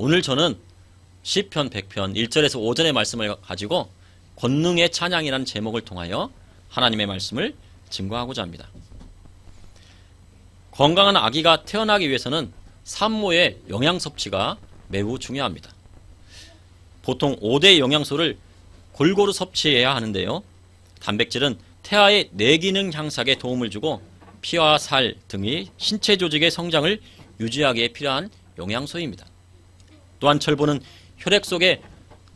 오늘 저는 시편 100편 1절에서 5절의 말씀을 가지고 권능의 찬양이라는 제목을 통하여 하나님의 말씀을 증거하고자 합니다. 건강한 아기가 태어나기 위해서는 산모의 영양 섭취가 매우 중요합니다. 보통 5대 영양소를 골고루 섭취해야 하는데요. 단백질은 태아의 뇌기능 네 향상에 도움을 주고 피와 살 등이 신체 조직의 성장을 유지하기에 필요한 영양소입니다. 또한 철분은 혈액 속에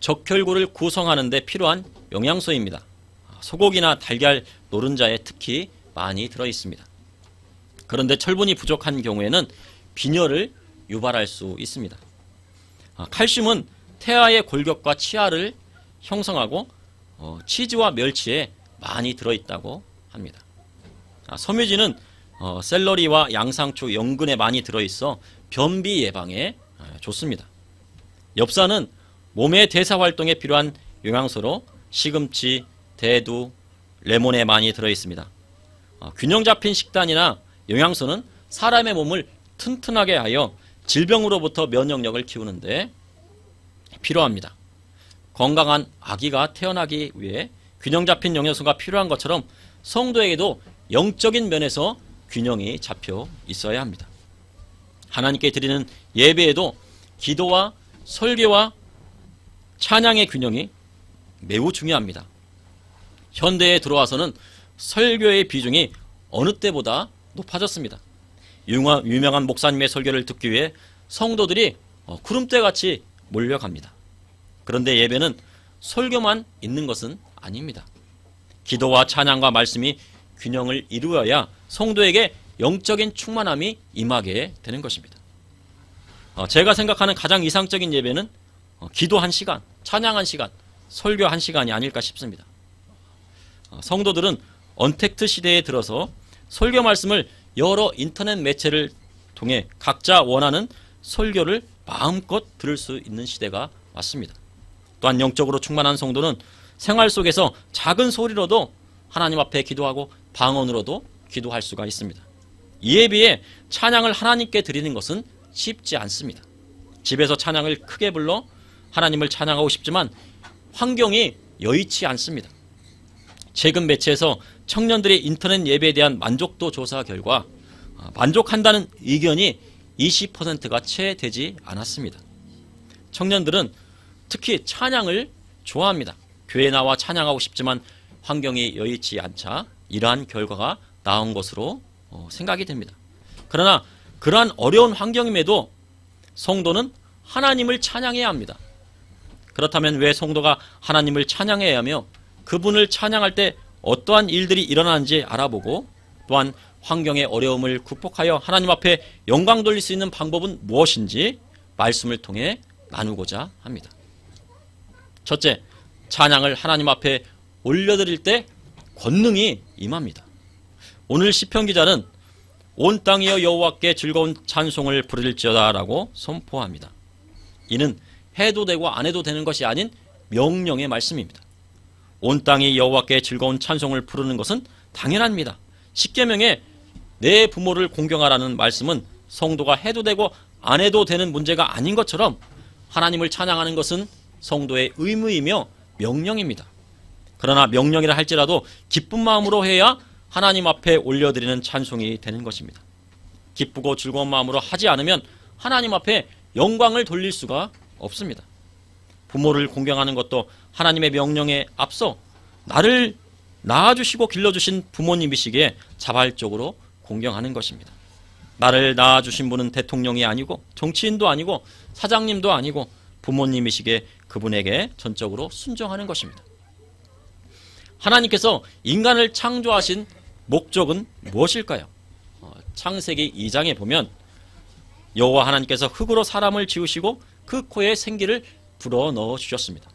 적혈구를 구성하는 데 필요한 영양소입니다. 소고기나 달걀, 노른자에 특히 많이 들어 있습니다. 그런데 철분이 부족한 경우에는 빈혈을 유발할 수 있습니다. 아, 칼슘은 태아의 골격과 치아를 형성하고 어, 치즈와 멸치에 많이 들어있다고 합니다. 아, 섬유질은 셀러리와 어, 양상추, 연근에 많이 들어있어 변비 예방에 아, 좋습니다. 엽산은 몸의 대사 활동에 필요한 영양소로 시금치, 대두, 레몬에 많이 들어 있습니다. 어, 균형 잡힌 식단이나 영양소는 사람의 몸을 튼튼하게 하여 질병으로부터 면역력을 키우는데 필요합니다. 건강한 아기가 태어나기 위해 균형 잡힌 영양소가 필요한 것처럼 성도에게도 영적인 면에서 균형이 잡혀 있어야 합니다. 하나님께 드리는 예배에도 기도와 설계와 찬양의 균형이 매우 중요합니다. 현대에 들어와서는 설교의 비중이 어느 때보다 높아졌습니다. 유명한 목사님의 설교를 듣기 위해 성도들이 어, 구름대같이 몰려갑니다. 그런데 예배는 설교만 있는 것은 아닙니다. 기도와 찬양과 말씀이 균형을 이루어야 성도에게 영적인 충만함이 임하게 되는 것입니다. 어, 제가 생각하는 가장 이상적인 예배는 어, 기도 한 시간, 찬양 한 시간, 설교 한 시간이 아닐까 싶습니다. 어, 성도들은 언택트 시대에 들어서 설교 말씀을 여러 인터넷 매체를 통해 각자 원하는 설교를 마음껏 들을 수 있는 시대가 왔습니다. 또한 영적으로 충만한 성도는 생활 속에서 작은 소리로도 하나님 앞에 기도하고 방언으로도 기도할 수가 있습니다. 이에 비해 찬양을 하나님께 드리는 것은 쉽지 않습니다. 집에서 찬양을 크게 불러 하나님을 찬양하고 싶지만 환경이 여의치 않습니다. 최근 매체에서 청년들의 인터넷 예배에 대한 만족도 조사 결과 아, 만족한다는 의견이 20%가 채 되지 않았습니다. 청년들은 특히 찬양을 좋아합니다. 교회 나와 찬양하고 싶지만 환경이 여의치 않자 이러한 결과가 나온 것으로 어, 생각이 됩니다. 그러나 그러한 어려운 환경임에도 성도는 하나님을 찬양해야 합니다. 그렇다면 왜 성도가 하나님을 찬양해야 하며 그분을 찬양할 때 어떠한 일들이 일어나는지 알아보고 또한 환경의 어려움을 극복하여 하나님 앞에 영광 돌릴 수 있는 방법은 무엇인지 말씀을 통해 나누고자 합니다. 첫째, 찬양을 하나님 앞에 올려드릴 때 권능이 임합니다. 오늘 시편 기자는 온 땅이여 여호와께 즐거운 찬송을 부를지어다라고 선포합니다. 이는 해도 되고 안 해도 되는 것이 아닌 명령의 말씀입니다. 온 땅이 여호와께 즐거운 찬송을 부르는 것은 당연합니다. 십계명에 내 부모를 공경하라는 말씀은 성도가 해도 되고 안 해도 되는 문제가 아닌 것처럼 하나님을 찬양하는 것은 성도의 의무이며 명령입니다. 그러나 명령이라 할지라도 기쁜 마음으로 해야 하나님 앞에 올려드리는 찬송이 되는 것입니다. 기쁘고 즐거운 마음으로 하지 않으면 하나님 앞에 영광을 돌릴 수가 없습니다. 부모를 공경하는 것도 하나님의 명령에 앞서 나를 낳아주시고 길러주신 부모님이시기에 자발적으로 공경하는 것입니다. 나를 낳아주신 분은 대통령이 아니고 정치인도 아니고 사장님도 아니고 부모님이시기에 그분에게 전적으로 순종하는 것입니다. 하나님께서 인간을 창조하신 목적은 무엇일까요? 어, 창세기 2장에 보면 여호와 하나님께서 흙으로 사람을 지으시고 그 코에 생기를 불어넣어 주셨습니다.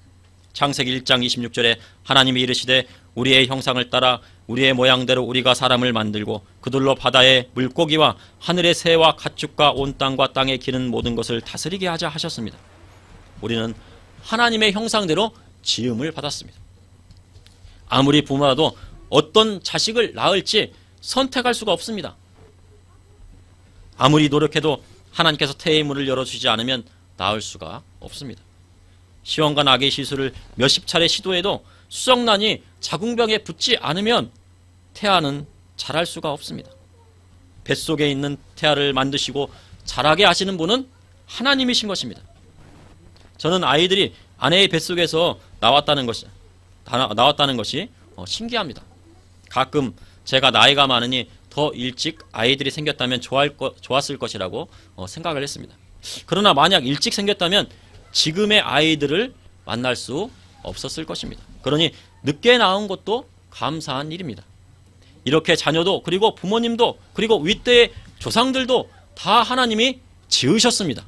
창세기 1장 26절에 하나님이 이르시되 우리의 형상을 따라 우리의 모양대로 우리가 사람을 만들고 그들로 바다의 물고기와 하늘의 새와 가축과 온 땅과 땅에 기는 모든 것을 다스리게 하자 하셨습니다. 우리는 하나님의 형상대로 지음을 받았습니다. 아무리 부모라도 어떤 자식을 낳을지 선택할 수가 없습니다. 아무리 노력해도 하나님께서 태의 문을 열어주지 않으면 낳을 수가 없습니다. 시험과 악의 시술을 몇십 차례 시도해도 수정란이 자궁병에 붙지 않으면 태아는 자랄 수가 없습니다. 뱃속에 있는 태아를 만드시고 자라게 하시는 분은 하나님이신 것입니다. 저는 아이들이 아내의 뱃속에서 나왔다는 것이, 나왔다는 것이 어, 신기합니다. 가끔 제가 나이가 많으니 더 일찍 아이들이 생겼다면 좋아할 거, 좋았을 것이라고 어, 생각을 했습니다. 그러나 만약 일찍 생겼다면 지금의 아이들을 만날 수 없었을 것입니다. 그러니 늦게 낳은 것도 감사한 일입니다. 이렇게 자녀도 그리고 부모님도 그리고 윗대의 조상들도 다 하나님이 지으셨습니다.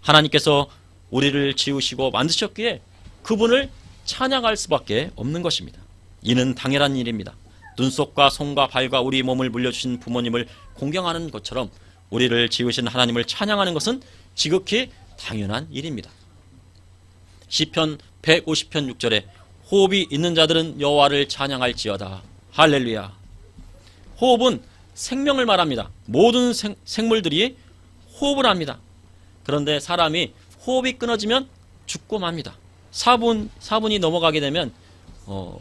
하나님께서 우리를 지으시고 만드셨기에 그분을 찬양할 수밖에 없는 것입니다. 이는 당연한 일입니다. 눈속과 손과 발과 우리 몸을 물려주신 부모님을 공경하는 것처럼 우리를 지으신 하나님을 찬양하는 것은 지극히 당연한 일입니다. 시편 150편 6절에 호흡이 있는 자들은 여호와를 찬양할지어다. 할렐루야. 호흡은 생명을 말합니다. 모든 생, 생물들이 호흡을 합니다. 그런데 사람이 호흡이 끊어지면 죽고 맙니다. 4분 4분이 넘어가게 되면 어,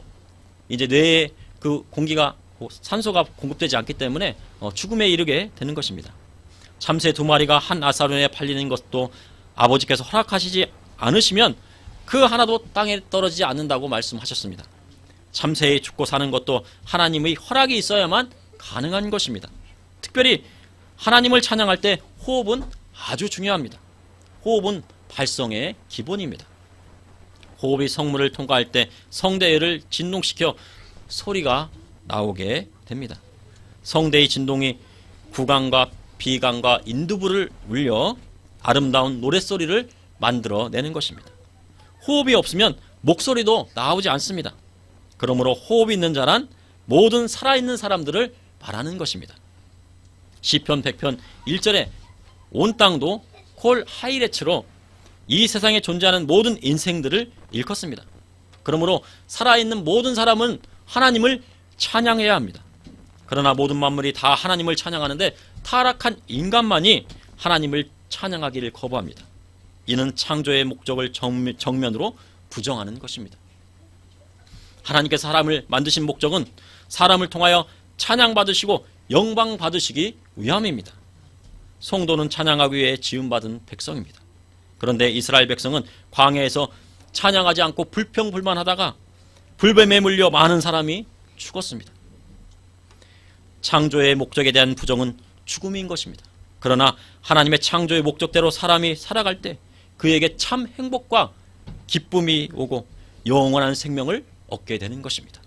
이제 뇌에 그 공기가 산소가 공급되지 않기 때문에 어, 죽음에 이르게 되는 것입니다. 참새 두 마리가 한 아사론에 팔리는 것도 아버지께서 허락하시지 않으시면 그 하나도 땅에 떨어지지 않는다고 말씀하셨습니다. 참새의 죽고 사는 것도 하나님의 허락이 있어야만 가능한 것입니다. 특별히 하나님을 찬양할 때 호흡은 아주 중요합니다. 호흡은 발성의 기본입니다. 호흡이 성문을 통과할 때 성대를 진동시켜 소리가 나오게 됩니다. 성대의 진동이 구강과 비강과 인두부를 울려 아름다운 노랫소리를 만들어내는 것입니다. 호흡이 없으면 목소리도 나오지 않습니다. 그러므로 호흡이 있는 자란 모든 살아있는 사람들을 말하는 것입니다. 시편 1편 1절에 온 땅도 콜 하이레츠로 이 세상에 존재하는 모든 인생들을 일컫습니다. 그러므로 살아있는 모든 사람은 하나님을 찬양해야 합니다. 그러나 모든 만물이 다 하나님을 찬양하는데 타락한 인간만이 하나님을 찬양하기를 거부합니다. 이는 창조의 목적을 정면으로 부정하는 것입니다. 하나님께서 사람을 만드신 목적은 사람을 통하여 찬양받으시고 영방받으시기 위함입니다. 성도는 찬양하기 위해 지음받은 백성입니다. 그런데 이스라엘 백성은 광야에서 찬양하지 않고 불평불만하다가 불뱀에 물려 많은 사람이 죽었습니다. 창조의 목적에 대한 부정은 죽음인 것입니다. 그러나 하나님의 창조의 목적대로 사람이 살아갈 때 그에게 참 행복과 기쁨이 오고 영원한 생명을 얻게 되는 것입니다.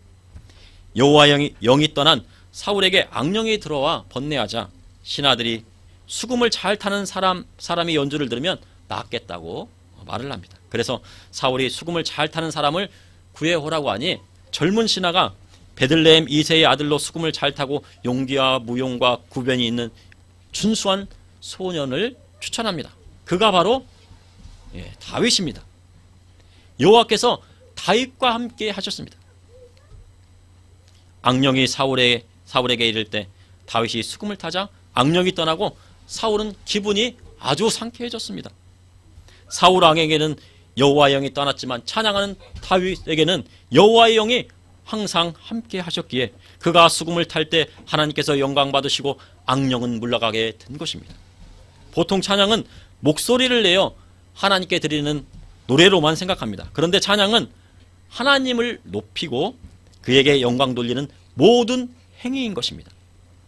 여호와 영이, 영이 떠난 사울에게 악령이 들어와 번뇌하자 신하들이 수금을 잘 타는 사람 사람이 연주를 들으면 낳겠다고 말을 합니다. 그래서 사울이 수금을 잘 타는 사람을 구해오라고 하니 젊은 신하가 베들레헴 이세의 아들로 수금을 잘 타고 용기와 무용과 구변이 있는 준수한 소년을 추천합니다. 그가 바로 예, 다윗입니다. 여호와께서 다윗과 함께 하셨습니다. 악령이 사울에, 사울에게 이를 때 다윗이 수금을 타자 악령이 떠나고 사울은 기분이 아주 상쾌해졌습니다. 사울 왕에게는 여호와의 영이 떠났지만 찬양하는 다윗에게는 여호와의 영이 항상 함께 하셨기에 그가 수금을 탈 때 하나님께서 영광 받으시고 악령은 물러가게 된 것입니다. 보통 찬양은 목소리를 내어 하나님께 드리는 노래로만 생각합니다. 그런데 찬양은 하나님을 높이고 그에게 영광 돌리는 모든 행위인 것입니다.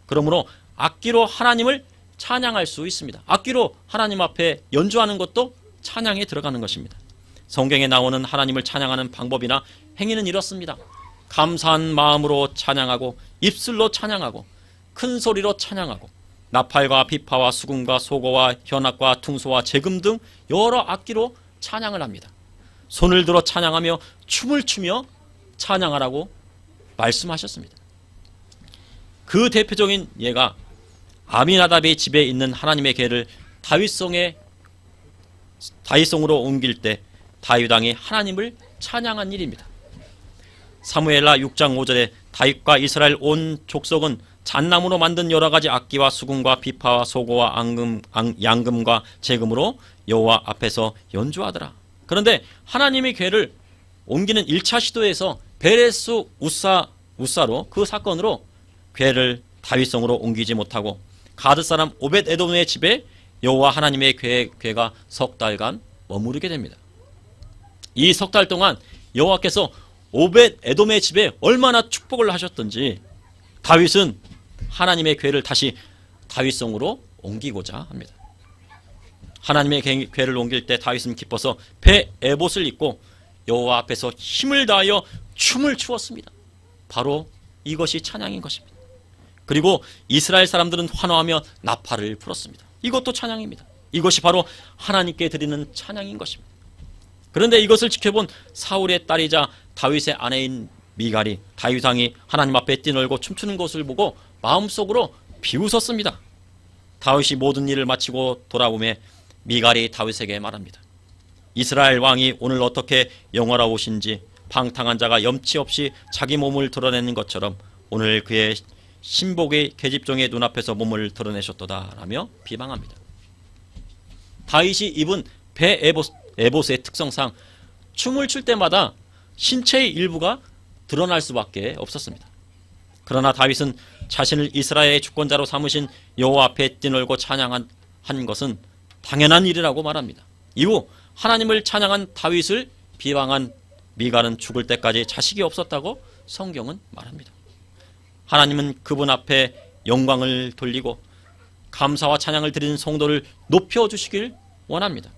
그러므로 악기로 하나님을 찬양할 수 있습니다. 악기로 하나님 앞에 연주하는 것도 찬양에 들어가는 것입니다. 성경에 나오는 하나님을 찬양하는 방법이나 행위는 이렇습니다. 감사한 마음으로 찬양하고 입술로 찬양하고 큰 소리로 찬양하고 나팔과 비파와 수금과 소고와 현악과 퉁소와 재금 등 여러 악기로 찬양을 합니다. 손을 들어 찬양하며 춤을 추며 찬양하라고 말씀하셨습니다. 그 대표적인 예가 아미나답의 집에 있는 하나님의 개를 다윗성에 다윗성으로 옮길 때 다윗 왕이 하나님을 찬양한 일입니다. 사무엘하 6장 5절에 다윗과 이스라엘 온 족속은 잣나무로 만든 여러 가지 악기와 수금과 비파와 소고와 앙금, 앙, 양금과 재금으로 여호와 앞에서 연주하더라. 그런데 하나님의 괴를 옮기는 1차 시도에서 베레스 우사 우사로 그 사건으로 괴를 다윗성으로 옮기지 못하고 가드 사람 오벳 에돔의 집에 여호와 하나님의 괴, 괴가 석 달간 머무르게 됩니다. 이 석 달 동안 여호와께서 오벳 에돔의 집에 얼마나 축복을 하셨던지 다윗은 하나님의 괴를 다시 다윗성으로 옮기고자 합니다. 하나님의 괴를 옮길 때 다윗은 기뻐서 배 에봇을 입고 여호와 앞에서 힘을 다하여 춤을 추었습니다. 바로 이것이 찬양인 것입니다. 그리고 이스라엘 사람들은 환호하며 나팔을 불었습니다. 이것도 찬양입니다. 이것이 바로 하나님께 드리는 찬양인 것입니다. 그런데 이것을 지켜본 사울의 딸이자 다윗의 아내인 미갈이 다윗왕이 하나님 앞에 뛰놀고 춤추는 것을 보고 마음속으로 비웃었습니다. 다윗이 모든 일을 마치고 돌아오매 미갈이 다윗에게 말합니다. 이스라엘 왕이 오늘 어떻게 영화로우신지 방탕한 자가 염치 없이 자기 몸을 드러내는 것처럼 오늘 그의 신복의 계집종의 눈앞에서 몸을 드러내셨도다라며 비방합니다. 다윗이 입은 배 에봇, 에봇의 특성상 춤을 출 때마다 신체의 일부가 드러날 수밖에 없었습니다. 그러나 다윗은 자신을 이스라엘의 주권자로 삼으신 여호와 앞에 뛰놀고 찬양한 한 것은 당연한 일이라고 말합니다. 이후 하나님을 찬양한 다윗을 비방한 미가는 죽을 때까지 자식이 없었다고 성경은 말합니다. 하나님은 그분 앞에 영광을 돌리고 감사와 찬양을 드리는 성도를 높여주시길 원합니다.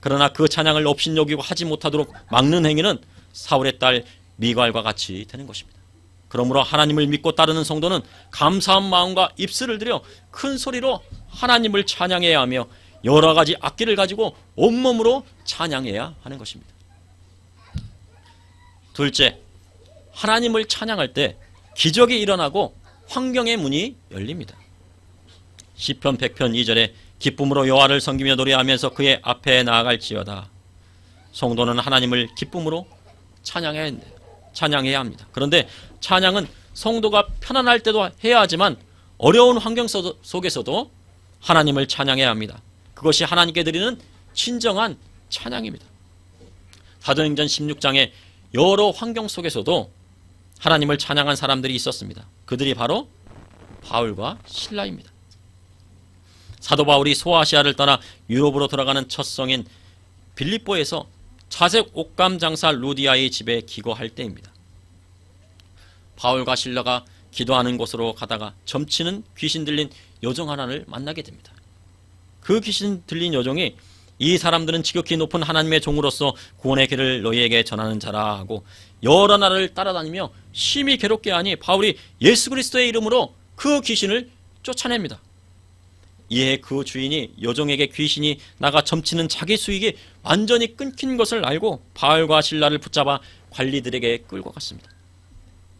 그러나 그 찬양을 업신여기고 하지 못하도록 막는 행위는 사울의 딸 미갈과 같이 되는 것입니다. 그러므로 하나님을 믿고 따르는 성도는 감사한 마음과 입술을 들여 큰 소리로 하나님을 찬양해야 하며 여러 가지 악기를 가지고 온몸으로 찬양해야 하는 것입니다. 둘째, 하나님을 찬양할 때 기적이 일어나고 환경의 문이 열립니다. 시편 1편 2절에 기쁨으로 여호와를 섬기며 노래하면서 그의 앞에 나아갈지어다. 성도는 하나님을 기쁨으로 찬양해야, 찬양해야 합니다. 그런데 찬양은 성도가 편안할 때도 해야 하지만 어려운 환경 속에서도 하나님을 찬양해야 합니다. 그것이 하나님께 드리는 진정한 찬양입니다. 사도행전 16장에 여러 환경 속에서도 하나님을 찬양한 사람들이 있었습니다. 그들이 바로 바울과 신라입니다. 사도 바울이 소아시아를 떠나 유럽으로 돌아가는 첫 성인 빌립보에서 자색 옷감 장사 루디아의 집에 기거할 때입니다. 바울과 신라가 기도하는 곳으로 가다가 점치는 귀신 들린 여정 하나를 만나게 됩니다. 그 귀신 들린 여정이 이 사람들은 지극히 높은 하나님의 종으로서 구원의 길을 너희에게 전하는 자라 하고 여러 나라를 따라다니며 심히 괴롭게 하니 바울이 예수 그리스도의 이름으로 그 귀신을 쫓아냅니다. 이에 그 주인이 여종에게 귀신이 나가 점치는 자기 수익이 완전히 끊긴 것을 알고 바울과 신라를 붙잡아 관리들에게 끌고 갔습니다.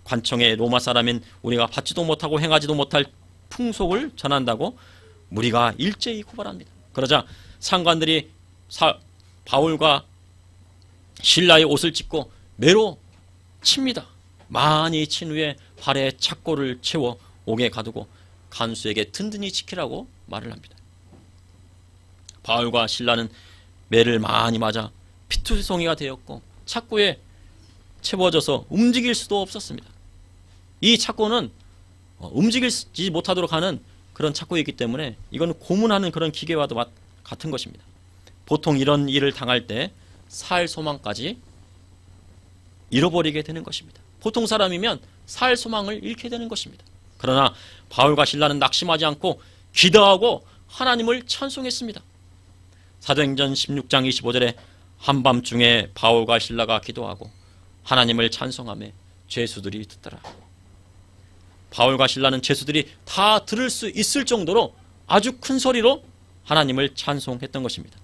관청의 로마 사람인 우리가 받지도 못하고 행하지도 못할 풍속을 전한다고 무리가 일제히 고발합니다. 그러자 상관들이 사, 바울과 신라의 옷을 찢고 매로 칩니다. 많이 친 후에 발에 착고를 채워 옥에 가두고 간수에게 든든히 지키라고 말을 합니다. 바울과 신라는 매를 많이 맞아 피투성이가 되었고 착고에 채워져서 움직일 수도 없었습니다. 이 착고는 어, 움직이지 못하도록 하는 그런 착고이기 때문에 이건 고문하는 그런 기계와도 같은 것입니다. 보통 이런 일을 당할 때 살 소망까지 잃어버리게 되는 것입니다. 보통 사람이면 살 소망을 잃게 되는 것입니다. 그러나 바울과 신라는 낙심하지 않고 기도하고 하나님을 찬송했습니다. 사도행전 16장 25절에 한밤중에 바울과 신라가 기도하고 하나님을 찬송함에 죄수들이 듣더라. 바울과 신라는 죄수들이 다 들을 수 있을 정도로 아주 큰 소리로 하나님을 찬송했던 것입니다.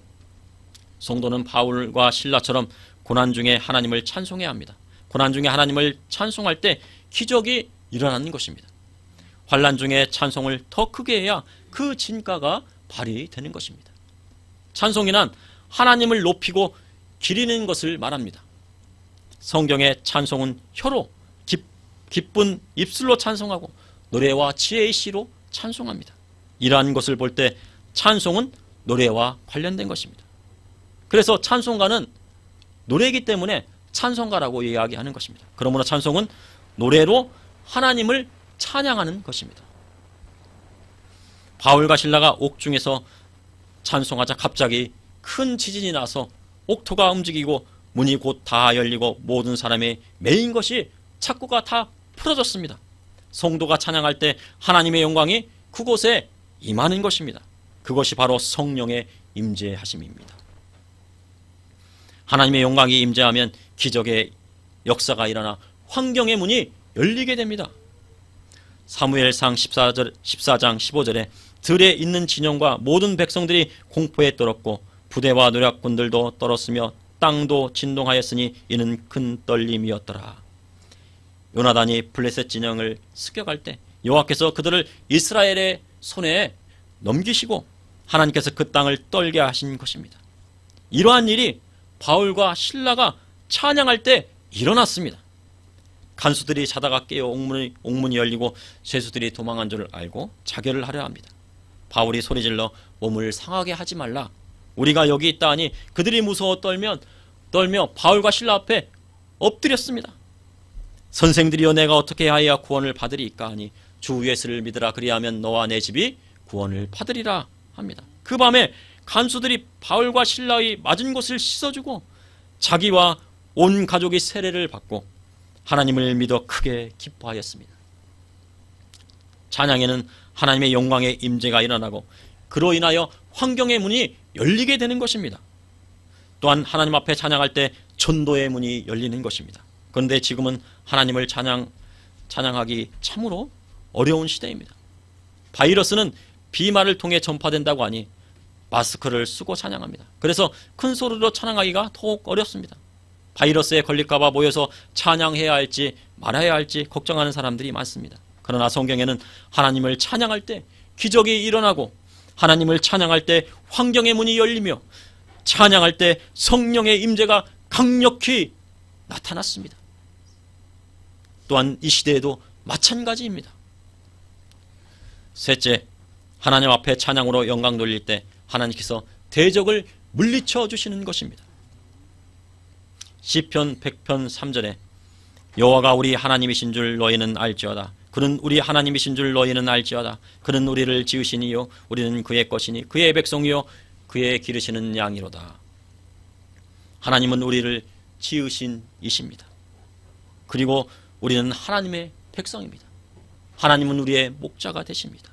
성도는 바울과 신라처럼 고난 중에 하나님을 찬송해야 합니다. 고난 중에 하나님을 찬송할 때 기적이 일어나는 것입니다. 환란 중에 찬송을 더 크게 해야 그 진가가 발휘되는 것입니다. 찬송이란 하나님을 높이고 기리는 것을 말합니다. 성경의 찬송은 혀로 기, 쁜 입술로 찬송하고 노래와 지혜의 시로 찬송합니다. 이러한 것을 볼 때 찬송은 노래와 관련된 것입니다. 그래서 찬송가는 노래이기 때문에 찬송가라고 이야기하는 것입니다. 그러므로 찬송은 노래로 하나님을 찬양하는 것입니다. 바울과 신라가 옥중에서 찬송하자 갑자기 큰 지진이 나서 옥토가 움직이고 문이 곧 다 열리고 모든 사람의 메인 것이 착구가 다 풀어졌습니다. 성도가 찬양할 때 하나님의 영광이 그곳에 임하는 것입니다. 그것이 바로 성령의 임재하심입니다. 하나님의 영광이 임재하면 기적의 역사가 일어나 환경의 문이 열리게 됩니다. 사무엘상 14절, 14장 15절에 들에 있는 진영과 모든 백성들이 공포에 떨었고 부대와 노략군들도 떨었으며 땅도 진동하였으니 이는 큰 떨림이었더라. 요나단이 블레셋 진영을 습격할 때 여호와께서 그들을 이스라엘의 손에 넘기시고 하나님께서 그 땅을 떨게 하신 것입니다. 이러한 일이 바울과 신라가 찬양할 때 일어났습니다. 간수들이 자다가 깨어 옥문이, 옥문이 열리고 죄수들이 도망한 줄 알고 자결을 하려 합니다. 바울이 소리질러 몸을 상하게 하지 말라. 우리가 여기 있다 하니 그들이 무서워 떨면 떨며 바울과 신라 앞에 엎드렸습니다. 선생들이여 내가 어떻게 하야 구원을 받으리까 하니 주 예수를 믿으라 그리하면 너와 내 집이 구원을 받으리라 합니다. 그 밤에 간수들이 바울과 신라의 맞은 곳을 씻어주고 자기와 온 가족이 세례를 받고 하나님을 믿어 크게 기뻐하였습니다. 찬양에는 하나님의 영광의 임재가 일어나고 그로 인하여 환경의 문이 열리게 되는 것입니다. 또한 하나님 앞에 찬양할 때 전도의 문이 열리는 것입니다. 그런데 지금은 하나님을 찬양 찬양하기 참으로 어려운 시대입니다. 바이러스는 비말을 통해 전파된다고 하니 마스크를 쓰고 찬양합니다. 그래서 큰 소리로 찬양하기가 더욱 어렵습니다. 바이러스에 걸릴까봐 모여서 찬양해야 할지 말아야 할지 걱정하는 사람들이 많습니다. 그러나 성경에는 하나님을 찬양할 때 기적이 일어나고 하나님을 찬양할 때 환경의 문이 열리며 찬양할 때 성령의 임재가 강력히 나타났습니다. 또한 이 시대에도 마찬가지입니다. 셋째, 하나님 앞에 찬양으로 영광 돌릴 때 하나님께서 대적을 물리쳐 주시는 것입니다. 시편 100편 3절에 여호와가 우리 하나님이신 줄 너희는 알지어다. 그는 우리 하나님이신 줄 너희는 알지어다. 그는 우리를 지으시니요 우리는 그의 것이니 그의 백성이요 그의 기르시는 양이로다. 하나님은 우리를 지으신 이십니다. 그리고 우리는 하나님의 백성입니다. 하나님은 우리의 목자가 되십니다.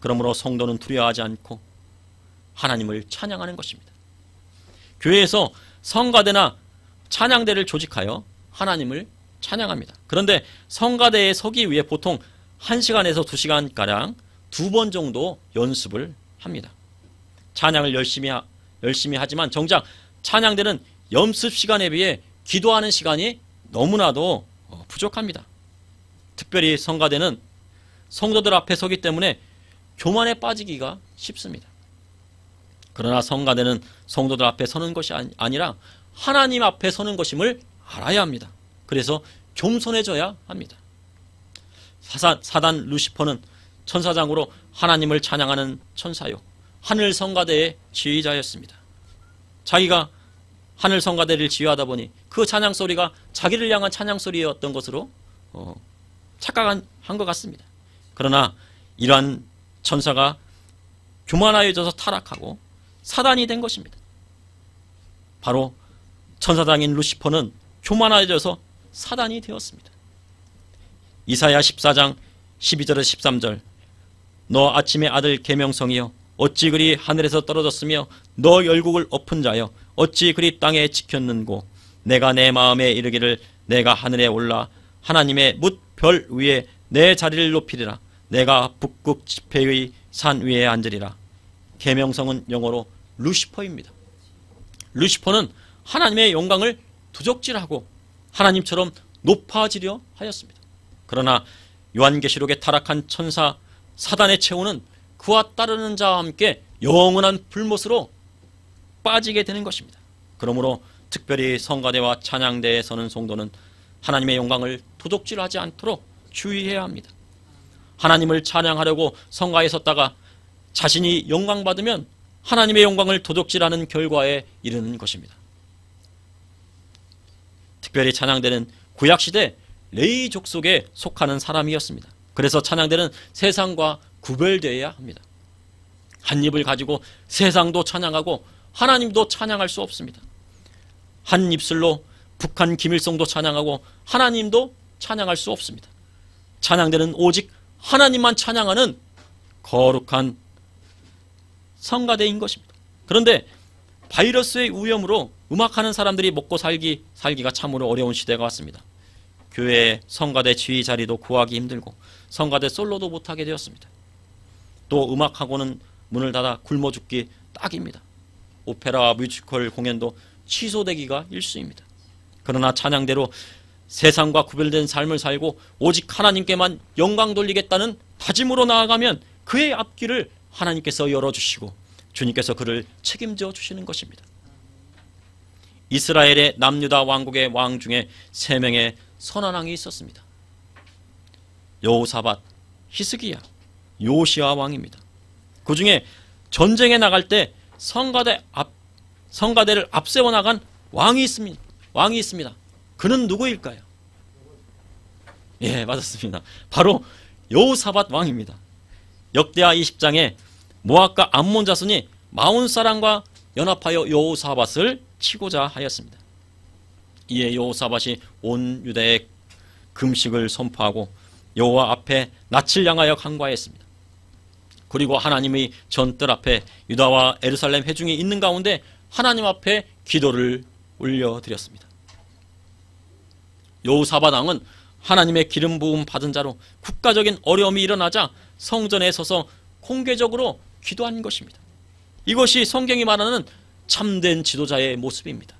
그러므로 성도는 두려워하지 않고 하나님을 찬양하는 것입니다. 교회에서 성가대나 찬양대를 조직하여 하나님을 찬양합니다. 그런데 성가대에 서기 위해 보통 1시간에서 2시간가량 두 번 정도 연습을 합니다. 찬양을 열심히, 하, 열심히 하지만 정작 찬양대는 연습 시간에 비해 기도하는 시간이 너무나도 어, 부족합니다. 특별히 성가대는 성도들 앞에 서기 때문에 교만에 빠지기가 쉽습니다. 그러나 성가대는 성도들 앞에 서는 것이 아니라 하나님 앞에 서는 것임을 알아야 합니다. 그래서 겸손해져야 합니다. 사단, 사단 루시퍼는 천사장으로 하나님을 찬양하는 천사요. 하늘 성가대의 지휘자였습니다. 자기가 하늘 성가대를 지휘하다 보니 그 찬양 소리가 자기를 향한 찬양 소리였던 것으로 어, 착각한 한것 같습니다. 그러나 이러한 천사가 교만하여져서 타락하고 사단이 된 것입니다. 바로 천사장인 루시퍼는 교만해져서 사단이 되었습니다. 이사야 14장 1 2절에 13절 너 아침의 아들 계명성이여 어찌 그리 하늘에서 떨어졌으며 너 열국을 엎은 자여 어찌 그리 땅에 지켰는고 내가 내 마음에 이르기를 내가 하늘에 올라 하나님의 뭇별 위에 내 자리를 높이리라 내가 북극 지폐의 산 위에 앉으리라 계명성은 영어로 루시퍼입니다. 루시퍼는 하나님의 영광을 도적질하고 하나님처럼 높아지려 하였습니다. 그러나 요한계시록의 타락한 천사 사단의 채우는 그와 따르는 자와 함께 영원한 불못으로 빠지게 되는 것입니다. 그러므로 특별히 성가대와 찬양대에 서는 성도는 하나님의 영광을 도둑질하지 않도록 주의해야 합니다. 하나님을 찬양하려고 성가에 섰다가 자신이 영광 받으면 하나님의 영광을 도둑질하는 결과에 이르는 것입니다. 특별히 찬양대는 구약시대 레이 족속에 속하는 사람이었습니다. 그래서 찬양대는 세상과 구별되어야 합니다. 한 입을 가지고 세상도 찬양하고 하나님도 찬양할 수 없습니다. 한 입술로 북한 김일성도 찬양하고 하나님도 찬양할 수 없습니다. 찬양대는 오직 하나님만 찬양하는 거룩한 성가대인 것입니다. 그런데 바이러스의 위험으로 음악하는 사람들이 먹고 살기 살기가 참으로 어려운 시대가 왔습니다. 교회 성가대 지휘 자리도 구하기 힘들고 성가대 솔로도 못하게 되었습니다. 또 음악학원은 문을 닫아 굶어 죽기 딱입니다. 오페라와 뮤지컬 공연도 취소되기가 일쑤입니다. 그러나 찬양대로 세상과 구별된 삶을 살고 오직 하나님께만 영광 돌리겠다는 다짐으로 나아가면 그의 앞길을 하나님께서 열어주시고 주님께서 그를 책임져 주시는 것입니다. 이스라엘의 남유다 왕국의 왕 중에 세 명의 선한 왕이 있었습니다. 여호사밧, 히스기야, 요시아 왕입니다. 그 중에 전쟁에 나갈 때 성가대 앞 성가대를 앞세워 나간 왕이 있습니다. 왕이 있습니다. 그는 누구일까요? 예, 맞았습니다. 바로 여호사밧 왕입니다. 역대하 20장에 모압과 암몬 자손이 마온 사람과 연합하여 여호사밧을 치고자 하였습니다. 이에 여호사밧이 온 유대에 금식을 선포하고 여호와 앞에 낯을 향하여 간과했습니다. 그리고 하나님의 전뜰 앞에 유다와 에루살렘 해중에 있는 가운데 하나님 앞에 기도를 올려드렸습니다. 여호사밧 왕은 하나님의 기름 부음 받은 자로 국가적인 어려움이 일어나자 성전에 서서 공개적으로 기도한 것입니다. 이것이 성경이 말하는 참된 지도자의 모습입니다.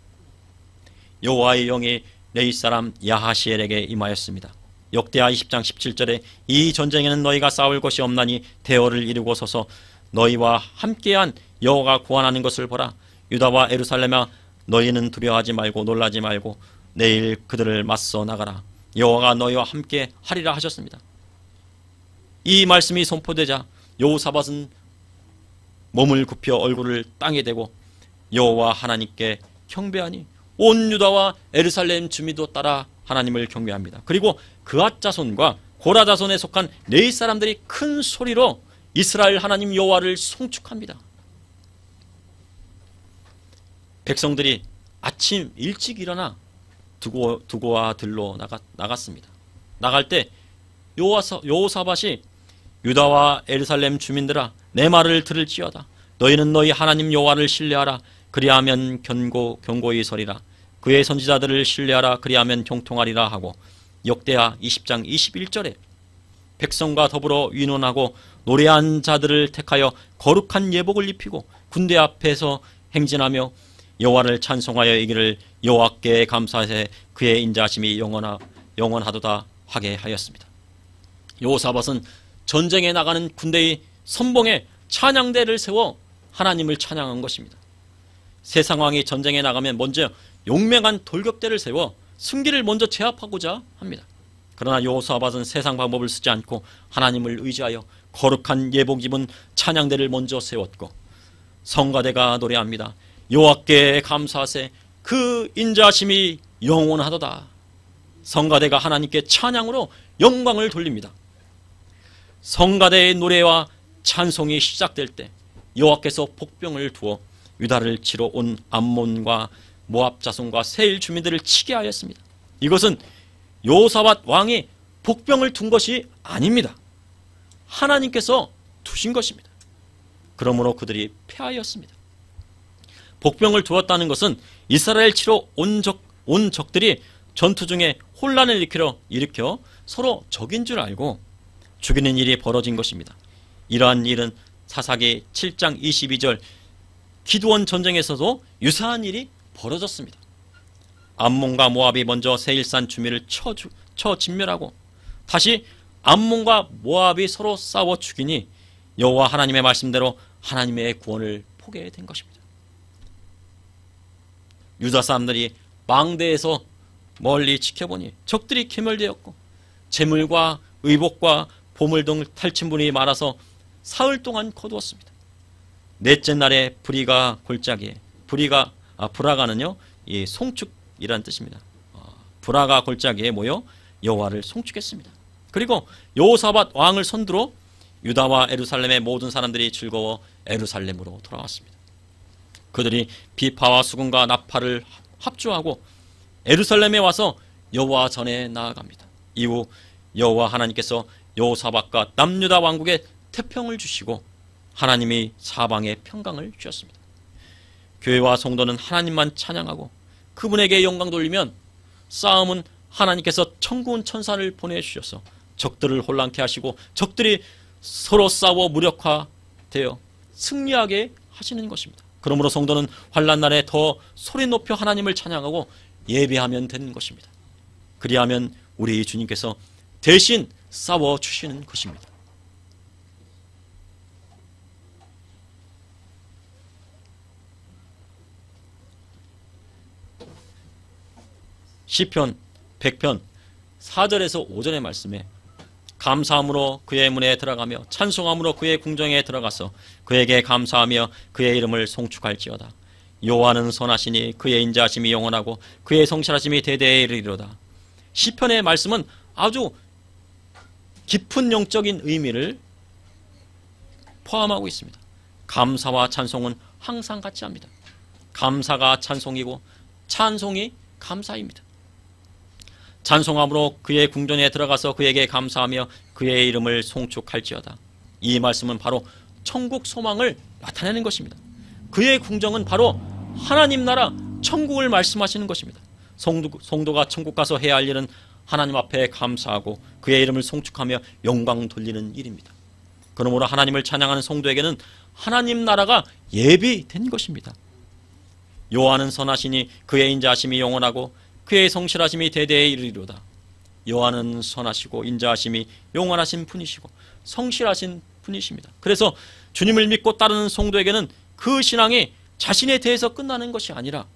여호와의 영이 레이 사람 야하시엘에게 임하였습니다. 역대하 20장 17절에 이 전쟁에는 너희가 싸울 것이 없나니 대열을 이루고 서서 너희와 함께한 여호가 구원하는 것을 보라. 유다와 에루살렘아 너희는 두려워하지 말고 놀라지 말고 내일 그들을 맞서 나가라. 여호와가 너희와 함께 하리라 하셨습니다. 이 말씀이 선포되자 여호사밧은 몸을 굽혀 얼굴을 땅에 대고 여호와 하나님께 경배하니 온 유다와 에르살렘 주민도 따라 하나님을 경배합니다. 그리고 그앗 자손과 고라 자손에 속한 레 네 사람들이 큰 소리로 이스라엘 하나님 여호와를 송축합니다. 백성들이 아침 일찍 일어나 두고, 두고와 들로 나가, 나갔습니다. 나갈 때 요호사, 요호사밭이 유다와 에르살렘 주민들아 내 말을 들을지어다 너희는 너희 하나님 여호와를 신뢰하라 그리하면 견고 견고히 서리라 그의 선지자들을 신뢰하라 그리하면 경통하리라 하고 역대하 20장 21절에 백성과 더불어 위논하고 노래한 자들을 택하여 거룩한 예복을 입히고 군대 앞에서 행진하며 여호와를 찬송하여 이기를 여호와께 감사하세 그의 인자심이 영원하, 영원하도다 하게 하였습니다. 요사밭은 전쟁에 나가는 군대의 선봉에 찬양대를 세워 하나님을 찬양한 것입니다. 세상 왕이 전쟁에 나가면 먼저 용맹한 돌격대를 세워 승기를 먼저 제압하고자 합니다. 그러나 여호수아밭은 세상 방법을 쓰지 않고 하나님을 의지하여 거룩한 예복 입은 찬양대를 먼저 세웠고 성가대가 노래합니다. 여와께 감사하세 그 인자심이 영원하도다. 성가대가 하나님께 찬양으로 영광을 돌립니다. 성가대의 노래와 찬송이 시작될 때 여호와께서 복병을 두어 유다를 치러 온 암몬과 모압 자손과 세일 주민들을 치게 하였습니다. 이것은 요사밧 왕이 복병을 둔 것이 아닙니다. 하나님께서 두신 것입니다. 그러므로 그들이 패하였습니다. 복병을 두었다는 것은 이스라엘 치러 온, 적, 온 적들이 전투 중에 혼란을 일으켜, 일으켜 서로 적인 줄 알고 죽이는 일이 벌어진 것입니다. 이러한 일은 사사기 7장 22절 기드온 전쟁에서도 유사한 일이 벌어졌습니다. 암몬과 모압이 먼저 세일산 주민을 쳐 진멸하고 다시 암몬과 모압이 서로 싸워 죽이니 여호와 하나님의 말씀대로 하나님의 구원을 포기된 것입니다. 유다 사람들이 망대에서 멀리 지켜보니 적들이 괴멸되었고 재물과 의복과 보물 등 탈친분이 많아서 사흘 동안 거두었습니다. 넷째 날에 브리가 골짜기에 리가아 브라가는요 이 송축이라는 뜻입니다. 아, 어, 브라가 골짜기에 모여 여호와를 송축했습니다. 그리고 여호사밧 왕을 선두로 유다와 에루살렘의 모든 사람들이 즐거워 에루살렘으로 돌아왔습니다. 그들이 비파와 수금과 나팔을 합주하고 에루살렘에 와서 여호와 전에 나아갑니다. 이후 여호와 하나님께서 여호사박과 남유다 왕국에 태평을 주시고 하나님이 사방에 평강을 주셨습니다. 교회와 성도는 하나님만 찬양하고 그분에게 영광 돌리면 싸움은 하나님께서 천군 천사를 보내주셔서 적들을 혼란케 하시고 적들이 서로 싸워 무력화되어 승리하게 하시는 것입니다. 그러므로 성도는 환란 날에 더 소리 높여 하나님을 찬양하고 예배하면 되는 것입니다. 그리하면 우리 주님께서 대신 싸워 주시는 것입니다. 시편 100편 4절에서 5절의 말씀에 감사함으로 그의 문에 들어가며 찬송함으로 그의 궁정에 들어가서 그에게 감사하며 그의 이름을 송축할지어다. 요한은 선하시니 그의 인자심이 영원하고 그의 성실하심이 대대에 이르리로다. 시편의 말씀은 아주 깊은 영적인 의미를 포함하고 있습니다. 감사와 찬송은 항상 같이 합니다. 감사가 찬송이고 찬송이 감사입니다. 찬송함으로 그의 궁전에 들어가서 그에게 감사하며 그의 이름을 송축할지어다. 이 말씀은 바로 천국 소망을 나타내는 것입니다. 그의 궁정은 바로 하나님 나라 천국을 말씀하시는 것입니다. 성도, 성도가 천국 가서 해야 할 일은 하나님 앞에 감사하고 그의 이름을 송축하며 영광 돌리는 일입니다. 그러므로 하나님을 찬양하는 성도에게는 하나님 나라가 예비된 것입니다. 요한은 선하시니 그의 인자하심이 영원하고 그의 성실하심이 대대에 이르리로다. 요한은 선하시고 인자하심이 영원하신 분이시고 성실하신 분이십니다. 그래서 주님을 믿고 따르는 성도에게는 그 신앙이 자신에 대해서 끝나는 것이 아니라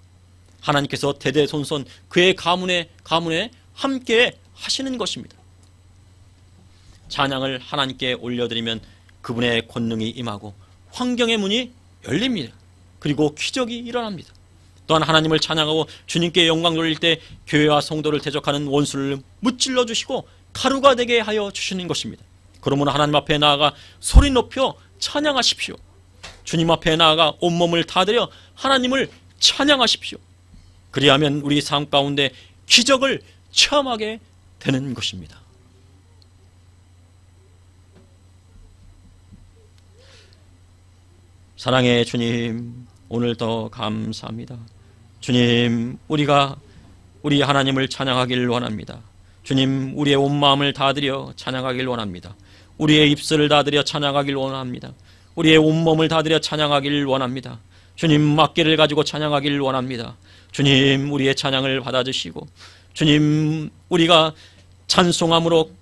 하나님께서 대대손손 그의 가문에 가문에 함께 하시는 것입니다. 찬양을 하나님께 올려드리면 그분의 권능이 임하고 환경의 문이 열립니다. 그리고 기적이 일어납니다. 또한 하나님을 찬양하고 주님께 영광 돌릴 때 교회와 성도를 대적하는 원수를 무찔러 주시고 가루가 되게 하여 주시는 것입니다. 그러므로 하나님 앞에 나아가 소리 높여 찬양하십시오. 주님 앞에 나아가 온몸을 다들여 하나님을 찬양하십시오. 그리하면 우리 삶 가운데 기적을 체험하게 되는 것입니다. 사랑의 주님, 오늘 더 감사합니다. 주님, 우리가 우리 하나님을 찬양하길 원합니다. 주님, 우리의 온 마음을 다 드려 찬양하길 원합니다. 우리의 입술을 다 드려 찬양하길 원합니다. 우리의 온 몸을 다 드려 찬양하길 원합니다. 주님, 막기를 가지고 찬양하길 원합니다. 주님, 우리의 찬양을 받아주시고 주님 우리가 찬송함으로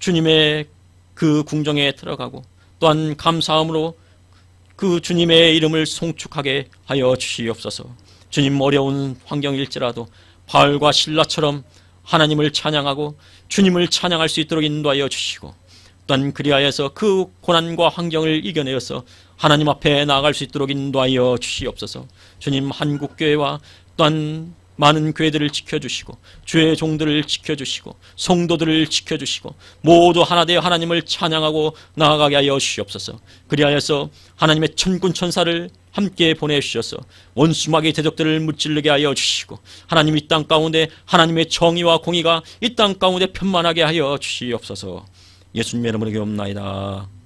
주님의 그 궁정에 들어가고 또한 감사함으로 그 주님의 이름을 송축하게 하여 주시옵소서. 주님 어려운 환경일지라도 바울과 신라처럼 하나님을 찬양하고 주님을 찬양할 수 있도록 인도하여 주시고 또한 그리하여서 그 고난과 환경을 이겨내어서 하나님 앞에 나아갈 수 있도록 인도하여 주시옵소서. 주님 한국교회와 또한 많은 교회들을 지켜주시고 주의 종들을 지켜주시고 성도들을 지켜주시고 모두 하나 되어 하나님을 찬양하고 나아가게 하여 주시옵소서 그리하여서 하나님의 천군 천사를 함께 보내주셔서 원수막의 대적들을 무찌르게 하여 주시고 하나님 이 땅 가운데 하나님의 정의와 공의가 이 땅 가운데 편만하게 하여 주시옵소서 예수님의 이름으로 기옵나이다